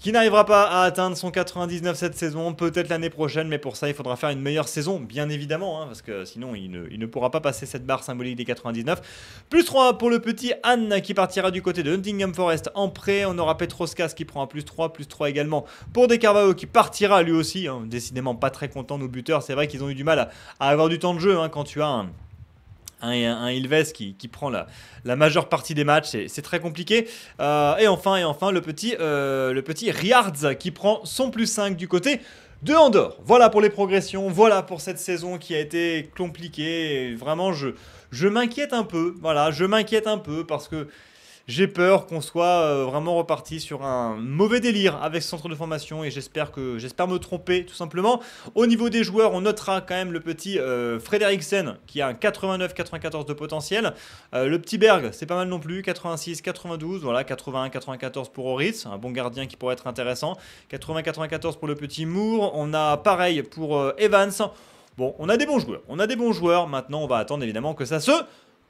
qui n'arrivera pas à atteindre son 99 cette saison, peut-être l'année prochaine, mais pour ça, il faudra faire une meilleure saison, bien évidemment, hein, parce que sinon, il ne, pourra pas passer cette barre symbolique des 99. Plus 3 pour le petit Anne qui partira du côté de Huntingham Forest en prêt. On aura Petroskas qui prend un plus 3, plus 3 également pour Descarvao qui partira lui aussi. Hein. décidément, pas très content, nos buteurs. C'est vrai qu'ils ont eu du mal à, avoir du temps de jeu hein, quand tu as un un, un Ilves qui, qui prend la, la, majeure partie des matchs, c'est très compliqué. Euh, et enfin, et enfin, le petit, euh, le petit Riards qui prend son plus 5 du côté de Andorre. Voilà pour les progressions, voilà pour cette saison qui a été compliquée. vraiment, je, je m'inquiète un peu, voilà, je m'inquiète un peu parce que j'ai peur qu'on soit euh, vraiment reparti sur un mauvais délire avec ce centre de formation et j'espère que j'espère me tromper tout simplement. Au niveau des joueurs, on notera quand même le petit frédéric euh, Frederiksen qui a un 89-94 de potentiel. Euh, le petit Berg, c'est pas mal non plus, 86-92, voilà 81-94 pour Horitz, un bon gardien qui pourrait être intéressant. 80-94 pour le petit Moore. On a pareil pour Evans. Bon, on a des bons joueurs. On a des bons joueurs. Maintenant, on va attendre évidemment que ça se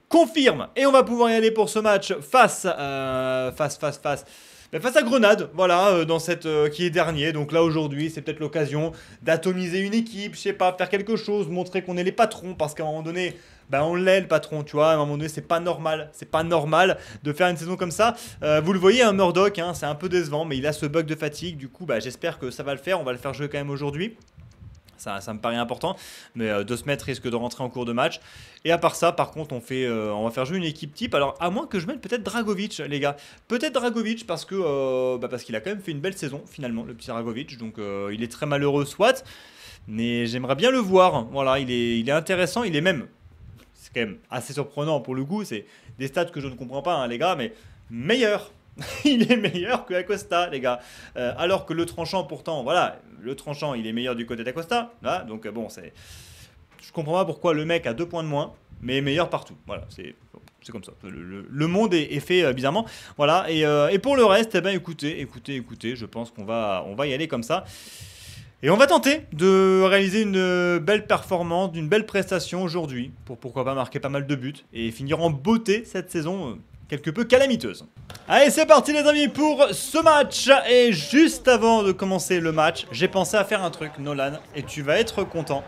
confirme. Et on va pouvoir y aller pour ce match face, euh, face, face, face. Ben, face à Grenade, voilà, euh, dans cette euh, qui est dernier. Donc là aujourd'hui, c'est peut-être l'occasion d'atomiser une équipe, je sais pas, faire quelque chose, montrer qu'on est les patrons, parce qu'à un moment donné, ben on l'est le patron, tu vois. À un moment donné, c'est pas normal, c'est pas normal de faire une saison comme ça. vous le voyez, un hein, Murdoch, hein, c'est un peu décevant, mais il a ce bug de fatigue. Du coup, ben, j'espère que ça va le faire. On va le faire jouer quand même aujourd'hui ça, me paraît important. Mais euh, de se mettre risque de rentrer en cours de match. Et à part ça, par contre, on, fait, euh, on va faire jouer une équipe type. Alors, à moins que je mette peut-être Dragovic, les gars. Peut-être Dragovic parce que euh, bah, parce qu'il a quand même fait une belle saison, finalement, le petit Dragovic. Donc, il est très malheureux, soit. Mais j'aimerais bien le voir. Voilà, il est, il est intéressant. Il est même. C'est quand même assez surprenant pour le goût. C'est des stats que je ne comprends pas, hein, les gars. Mais meilleur *laughs* il est meilleur que Acosta, les gars. Euh, alors que le tranchant, pourtant, voilà, le tranchant, il est meilleur du côté d'Acosta. donc euh, bon, c'est. Je comprends pas pourquoi le mec a deux points de moins, mais est meilleur partout. Voilà, c'est. comme ça. Le, monde est, fait euh, bizarrement. Voilà. Et, pour le reste, eh ben, écoutez, écoutez, écoutez, je pense qu'on va, on va y aller comme ça. Et on va tenter de réaliser une belle performance, d'une belle prestation aujourd'hui, pour pourquoi pas marquer pas mal de buts et finir en beauté cette saison quelque peu calamiteuse. Allez, c'est parti les amis pour ce match Et juste avant de commencer le match, j'ai pensé à faire un truc, Nolan, et tu vas être content.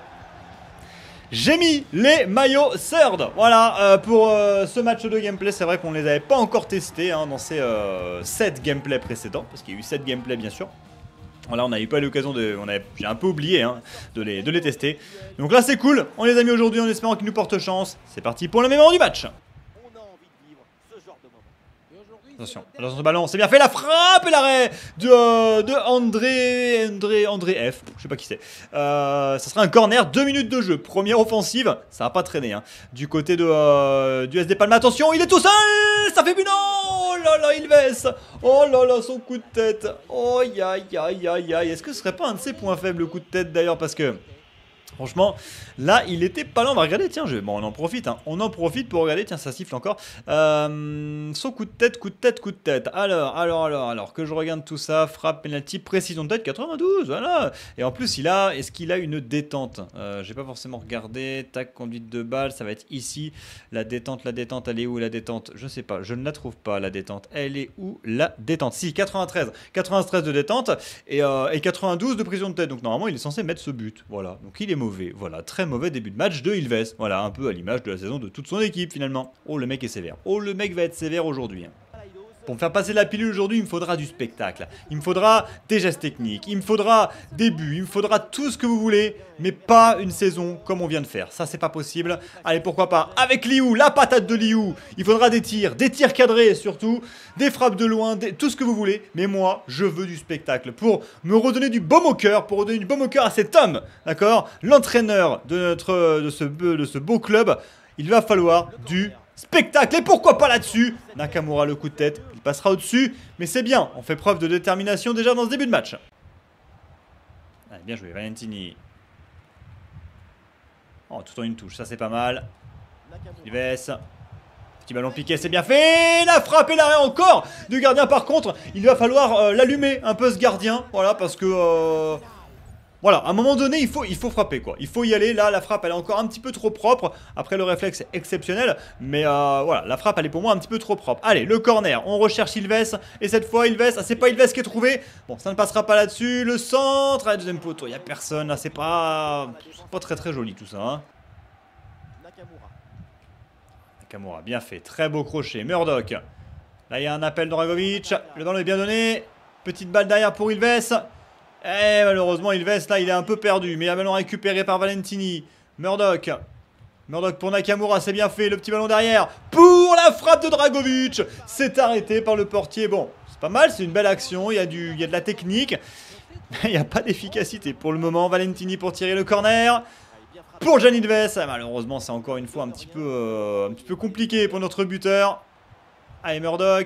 J'ai mis les maillots third Voilà, euh, pour euh, ce match de gameplay, c'est vrai qu'on ne les avait pas encore testés hein, dans ces 7 euh, gameplays précédents, parce qu'il y a eu 7 gameplays bien sûr. Voilà, on n'avait pas eu l'occasion de... j'ai un peu oublié hein, de, les, de les tester. Donc là, c'est cool, on les a mis aujourd'hui en espérant qu'ils nous portent chance. C'est parti pour la mémoire du match Attention, attention ce ballon, c'est bien fait la frappe et l'arrêt euh, de, André, André, André F, je sais pas qui c'est. Euh, ça sera un corner, deux minutes de jeu, première offensive, ça va pas traîner. Hein, du côté de, euh, du SD Palma, attention, il est tout seul, ça fait but, non Oh là là, il baisse Oh là là, son coup de tête Oh, ya, aïe, aïe, aïe, est-ce que ce serait pas un de ses points faibles, le coup de tête d'ailleurs, parce que... Franchement, là, il était pas lent. On va regarder, tiens, je... bon, on en profite. Hein. On en profite pour regarder, tiens, ça siffle encore. Euh, Son coup de tête, coup de tête, coup de tête. Alors, alors, alors, alors, que je regarde tout ça. Frappe, penalty, précision de tête, 92, voilà. Et en plus, il a, est-ce qu'il a une détente euh, J'ai pas forcément regardé. Tac, conduite de balle, ça va être ici. La détente, la détente, elle est où la détente Je sais pas, je ne la trouve pas, la détente. Elle est où la détente Si, 93. 93 de détente et, euh, et 92 de précision de tête. Donc normalement, il est censé mettre ce but. Voilà, donc il est mauvais. Voilà, très mauvais début de match de Ilves. Voilà, un peu à l'image de la saison de toute son équipe finalement. Oh, le mec est sévère. Oh, le mec va être sévère aujourd'hui. Hein. Pour me faire passer la pilule aujourd'hui, il me faudra du spectacle. Il me faudra des gestes techniques. Il me faudra des buts. Il me faudra tout ce que vous voulez, mais pas une saison comme on vient de faire. Ça, c'est pas possible. Allez, pourquoi pas Avec Liu, la patate de Liu. Il faudra des tirs, des tirs cadrés surtout, des frappes de loin, tout ce que vous voulez. Mais moi, je veux du spectacle pour me redonner du baume au cœur, pour redonner du baume au cœur à cet homme, d'accord L'entraîneur de de ce de ce beau club. Il va falloir du spectacle. Et pourquoi pas là-dessus Nakamura le coup de tête, il passera au-dessus. Mais c'est bien, on fait preuve de détermination déjà dans ce début de match. Allez, bien joué, Valentini. Oh, tout en une touche, ça c'est pas mal. Ives. Petit ballon piqué, c'est bien fait. La frappe et l'arrêt encore du gardien. Par contre, il va falloir euh, l'allumer un peu ce gardien. Voilà, parce que... Euh, voilà, à un moment donné, il faut, il faut frapper, quoi. Il faut y aller. Là, la frappe, elle est encore un petit peu trop propre. Après, le réflexe exceptionnel. Mais euh, voilà, la frappe, elle est pour moi un petit peu trop propre. Allez, le corner. On recherche Ilves. Et cette fois, Ilves. Ah, c'est pas Ilves qui est trouvé. Bon, ça ne passera pas là-dessus. Le centre. Ah, deuxième poteau. Il n'y a personne. Là, c'est pas. pas très, très joli tout ça. Hein. Nakamura, bien fait. Très beau crochet. Murdoch. Là, il y a un appel de Dragovic. Le ballon est bien donné. Petite balle derrière pour Ilves. Eh, malheureusement, Ilves, là, il est un peu perdu. Mais il a ballon récupéré par Valentini. Murdoch. Murdoch pour Nakamura, c'est bien fait. Le petit ballon derrière pour la frappe de Dragovic. C'est arrêté par le portier. Bon, c'est pas mal, c'est une belle action. Il y, a du, il y a de la technique. *laughs* il n'y a pas d'efficacité pour le moment. Valentini pour tirer le corner. Pour Jan Ilves. Ah, malheureusement, c'est encore une fois un petit, peu, euh, un petit peu compliqué pour notre buteur. Allez, Murdoch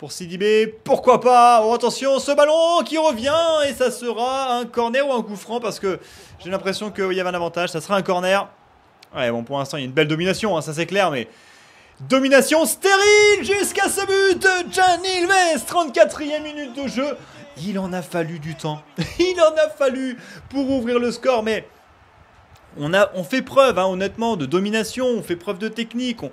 pour CDB, Pourquoi pas Oh attention, ce ballon qui revient et ça sera un corner ou un coup franc parce que j'ai l'impression qu'il y avait un avantage. Ça sera un corner. Ouais bon pour l'instant il y a une belle domination, hein, ça c'est clair mais... Domination stérile jusqu'à ce but Jan Ilves, 34e minute de jeu. Il en a fallu du temps. *laughs* Il en a fallu pour ouvrir le score mais... On, a, on fait preuve, hein, honnêtement, de domination, on fait preuve de technique, on,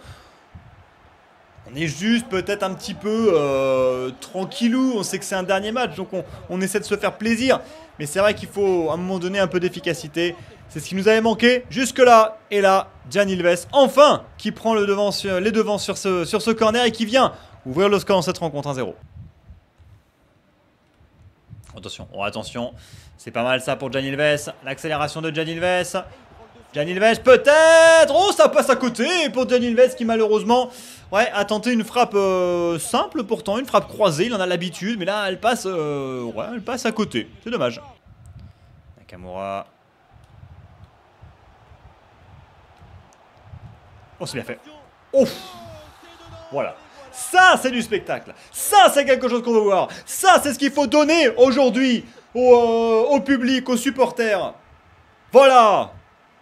on est juste peut-être un petit peu euh, tranquillou. On sait que c'est un dernier match, donc on, essaie de se faire plaisir. Mais c'est vrai qu'il faut à un moment donné un peu d'efficacité. C'est ce qui nous avait manqué jusque-là. Et là, Jan Ilves, enfin, qui prend le devant sur, les devants sur ce, corner et qui vient ouvrir le score en cette rencontre 1-0. Attention, oh, attention. C'est pas mal ça pour Jan Ilves. L'accélération de Jan Ilves. Daniel peut-être Oh, ça passe à côté pour Daniel qui malheureusement ouais, a tenté une frappe euh, simple pourtant, une frappe croisée, il en a l'habitude, mais là elle passe, euh, ouais, elle passe à côté. C'est dommage. Nakamura. Oh, c'est bien fait. Ouf Voilà. Ça, c'est du spectacle. Ça, c'est quelque chose qu'on veut voir. Ça, c'est ce qu'il faut donner aujourd'hui au euh, public, aux supporters. Voilà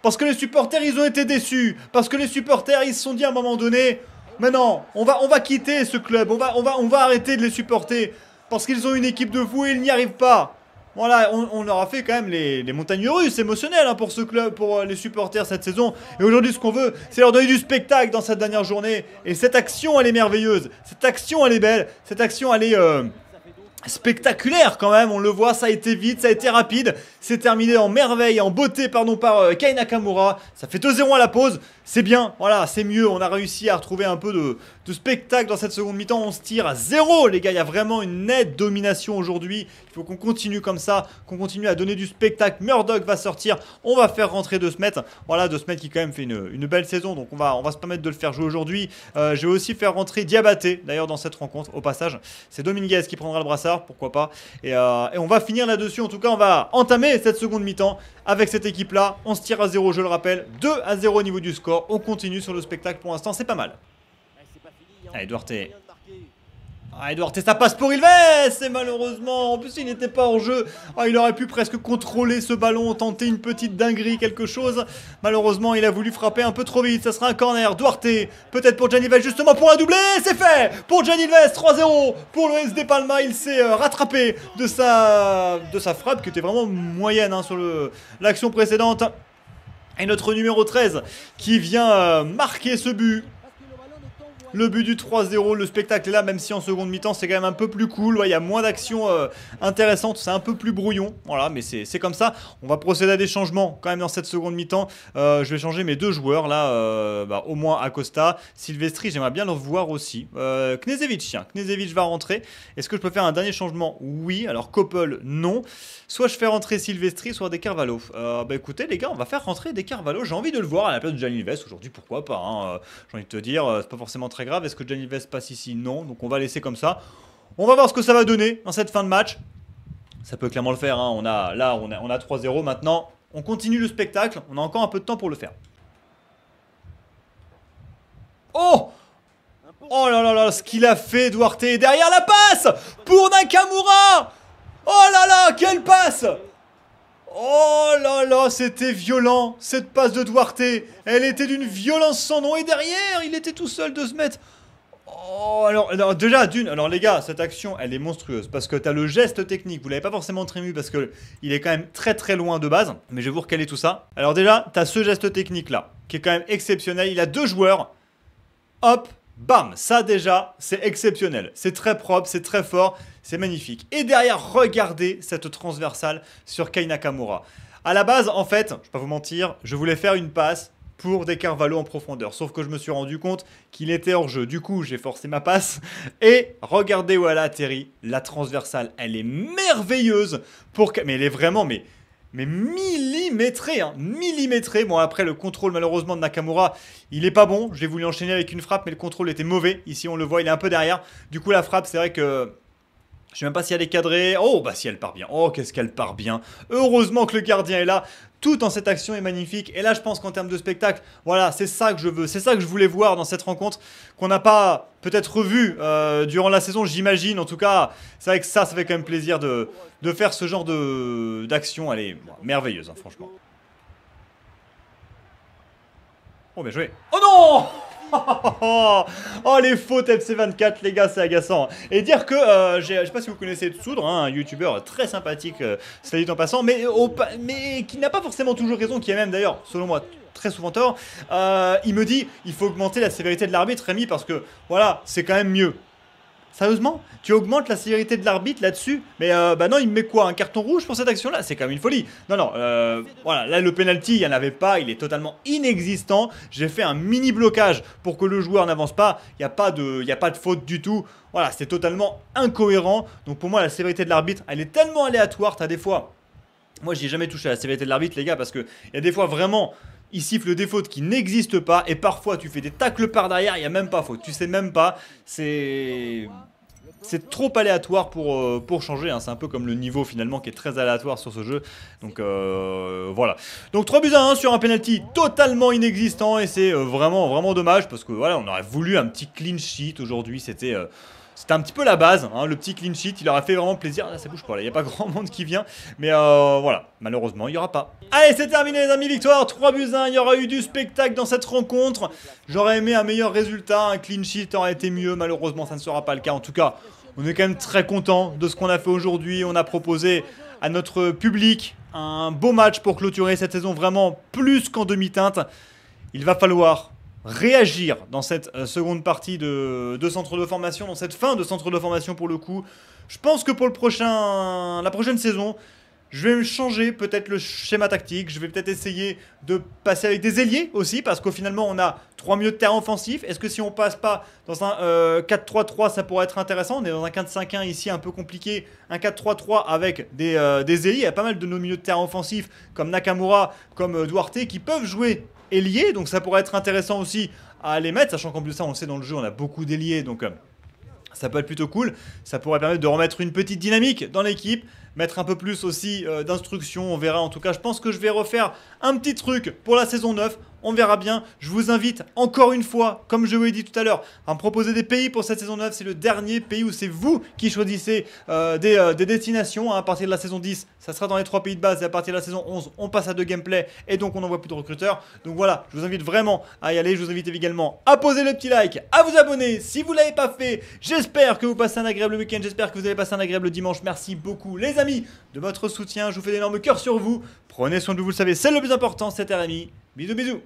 parce que les supporters, ils ont été déçus. Parce que les supporters, ils se sont dit à un moment donné, maintenant, on va, on va quitter ce club. On va, on, va, on va arrêter de les supporter. Parce qu'ils ont une équipe de fou et ils n'y arrivent pas. Voilà, on, leur a fait quand même les, montagnes russes émotionnelles hein, pour ce club, pour euh, les supporters cette saison. Et aujourd'hui, ce qu'on veut, c'est leur donner du spectacle dans cette dernière journée. Et cette action, elle est merveilleuse. Cette action, elle est belle. Cette action, elle est... Euh, spectaculaire quand même, on le voit, ça a été vite, ça a été rapide, c'est terminé en merveille, en beauté pardon par euh, Kai Nakamura, ça fait 2-0 à la pause, c'est bien, voilà, c'est mieux. On a réussi à retrouver un peu de, spectacle dans cette seconde mi-temps. On se tire à zéro, les gars. Il y a vraiment une nette domination aujourd'hui. Il faut qu'on continue comme ça, qu'on continue à donner du spectacle. Murdoch va sortir. On va faire rentrer De Smet. Voilà, De Smet qui, quand même, fait une, belle saison. Donc, on va, on va se permettre de le faire jouer aujourd'hui. Euh, je vais aussi faire rentrer Diabaté, d'ailleurs, dans cette rencontre, au passage. C'est Dominguez qui prendra le brassard, pourquoi pas. et euh, on va finir là-dessus. En tout cas, on va entamer cette seconde mi-temps. Avec cette équipe-là, on se tire à zéro. je le rappelle. 2 à 0 au niveau du score. On continue sur le spectacle pour l'instant, c'est pas mal. Allez, hein. ah, Duarte. Ah, Edouard ça passe pour Ilves Et malheureusement, en plus il n'était pas en jeu. Ah, il aurait pu presque contrôler ce ballon, tenter une petite dinguerie, quelque chose. Malheureusement, il a voulu frapper un peu trop vite. Ça sera un corner. Duarte, peut-être pour Gianni Ilves, justement pour un doublé. C'est fait pour Gianni Ilves, 3-0 pour le SD Palma. Il s'est euh, rattrapé de sa, de sa frappe qui était vraiment moyenne hein, sur l'action précédente. Et notre numéro 13 qui vient euh, marquer ce but le but du 3-0. Le spectacle est là, même si en seconde mi-temps, c'est quand même un peu plus cool. Il y a moins d'actions euh, intéressantes, c'est un peu plus brouillon. Voilà, mais c'est comme ça. On va procéder à des changements quand même dans cette seconde mi-temps. Euh, je vais changer mes deux joueurs, là, euh, bah, au moins Acosta. Silvestri, j'aimerais bien le voir aussi. Knezevic, tiens, Knezevic va rentrer. Est-ce que je peux faire un dernier changement Oui. Alors, Coppel, non. Soit je fais rentrer Silvestri, soit des Carvalho. bah écoutez, les gars, on va faire rentrer des J'ai envie de le voir à la place de Vest aujourd'hui, pourquoi pas. Hein. J'ai envie de te dire, c'est pas forcément très très grave. Est-ce que Janilves passe ici Non. Donc on va laisser comme ça. On va voir ce que ça va donner dans cette fin de match. Ça peut clairement le faire. Hein. On a, là, on a, on a 3-0. Maintenant, on continue le spectacle. On a encore un peu de temps pour le faire. Oh Oh là là là, ce qu'il a fait, Duarte. Derrière la passe pour Nakamura. Oh là là, quelle passe Oh là là, c'était violent, cette passe de Duarte. Elle était d'une violence sans nom. Et derrière, il était tout seul de se mettre. Oh, alors, déjà, d'une, alors les gars, cette action, elle est monstrueuse. Parce que t'as le geste technique, vous l'avez pas forcément trému parce que il est quand même très très loin de base. Mais je vais vous recaler tout ça. Alors déjà, t'as ce geste technique là, qui est quand même exceptionnel. Il a deux joueurs. Hop, Bam Ça déjà, c'est exceptionnel. C'est très propre, c'est très fort, c'est magnifique. Et derrière, regardez cette transversale sur Kainakamura. Nakamura. À la base, en fait, je ne vais pas vous mentir, je voulais faire une passe pour des Carvalho en profondeur. Sauf que je me suis rendu compte qu'il était hors jeu. Du coup, j'ai forcé ma passe. Et regardez où elle a atterri. La transversale, elle est merveilleuse. Pour... Mais elle est vraiment... mais mais millimétré, hein, millimétré. Bon, après le contrôle malheureusement de Nakamura, il est pas bon. J'ai voulu enchaîner avec une frappe, mais le contrôle était mauvais. Ici, on le voit, il est un peu derrière. Du coup, la frappe, c'est vrai que je sais même pas si elle est cadrée. Oh, bah si elle part bien. Oh, qu'est-ce qu'elle part bien. Heureusement que le gardien est là. Tout en cette action est magnifique. Et là, je pense qu'en termes de spectacle, voilà, c'est ça que je veux. C'est ça que je voulais voir dans cette rencontre qu'on n'a pas peut-être revu euh, durant la saison, j'imagine. En tout cas, c'est vrai que ça, ça fait quand même plaisir de, faire ce genre d'action. Elle est merveilleuse, hein, franchement. Oh, bien joué. Oh non Oh, les fautes mc 24 les gars c'est agaçant Et dire que, euh, je sais pas si vous connaissez Tsoudre, hein, un youtubeur très sympathique, euh, cela dit en passant, mais, mais qui n'a pas forcément toujours raison, qui est même d'ailleurs, selon moi, très souvent tort, euh, il me dit il faut augmenter la sévérité de l'arbitre Rémi parce que voilà, c'est quand même mieux. Sérieusement Tu augmentes la sévérité de l'arbitre là-dessus Mais euh, bah non, il me met quoi Un carton rouge pour cette action-là C'est quand même une folie. Non, non, euh, voilà, là le penalty, il n'y en avait pas, il est totalement inexistant. J'ai fait un mini blocage pour que le joueur n'avance pas. Il n'y a, pas de, a pas de faute du tout. Voilà, c'est totalement incohérent. Donc pour moi, la sévérité de l'arbitre, elle est tellement aléatoire, t'as des fois... Moi, j'ai jamais touché à la sévérité de l'arbitre, les gars, parce qu'il y a des fois vraiment il siffle des fautes qui n'existent pas et parfois tu fais des tacles par derrière, il n'y a même pas faute, tu sais même pas, c'est... C'est trop aléatoire pour, euh, pour changer, hein. c'est un peu comme le niveau finalement qui est très aléatoire sur ce jeu. Donc euh, voilà. Donc 3 buts à 1 sur un penalty totalement inexistant et c'est euh, vraiment vraiment dommage parce que voilà, on aurait voulu un petit clean sheet aujourd'hui, c'était... C'était un petit peu la base, hein, le petit clean sheet, il aurait fait vraiment plaisir. Là, ah, ça bouge pas, là, il n'y a pas *laughs* grand monde qui vient. Mais euh, voilà, malheureusement, il n'y aura pas. Allez, c'est terminé, les amis, victoire, 3 buts 1. Il y aura eu du spectacle dans cette rencontre. J'aurais aimé un meilleur résultat, un clean sheet aurait été mieux. Malheureusement, ça ne sera pas le cas. En tout cas, on est quand même très content de ce qu'on a fait aujourd'hui. On a proposé à notre public un beau match pour clôturer cette saison vraiment plus qu'en demi-teinte. Il va falloir réagir dans cette euh, seconde partie de, centre de formation, dans cette fin de centre de formation pour le coup. Je pense que pour le prochain, la prochaine saison, je vais changer peut-être le schéma tactique. Je vais peut-être essayer de passer avec des ailiers aussi, parce qu'au finalement, on a trois milieux de terrain offensifs. Est-ce que si on passe pas dans un 4-3-3, euh, ça pourrait être intéressant On est dans un 4-5-1 ici un peu compliqué. Un 4-3-3 avec euh, des, ailiers. Il y a pas mal de nos milieux de terrain offensifs, comme Nakamura, comme Duarte, qui peuvent jouer lié donc ça pourrait être intéressant aussi à les mettre, sachant qu'en plus ça, on sait dans le jeu, on a beaucoup d'ailiers, donc euh, ça peut être plutôt cool. Ça pourrait permettre de remettre une petite dynamique dans l'équipe, mettre un peu plus aussi euh, d'instructions, on verra en tout cas. Je pense que je vais refaire un petit truc pour la saison 9 on verra bien. Je vous invite encore une fois, comme je vous l'ai dit tout à l'heure, à me proposer des pays pour cette saison 9. C'est le dernier pays où c'est vous qui choisissez euh, euh, des, destinations. Hein. À partir de la saison 10, ça sera dans les trois pays de base. Et à partir de la saison 11, on passe à deux gameplay et donc on n'envoie plus de recruteurs. Donc voilà, je vous invite vraiment à y aller. Je vous invite également à poser le petit like, à vous abonner si vous ne l'avez pas fait. J'espère que vous passez un agréable week-end. J'espère que vous avez passé un agréable dimanche. Merci beaucoup les amis de votre soutien. Je vous fais d'énormes cœurs sur vous. Prenez soin de vous, vous le savez, c'est le plus important, c'est RMI. Bisous bisous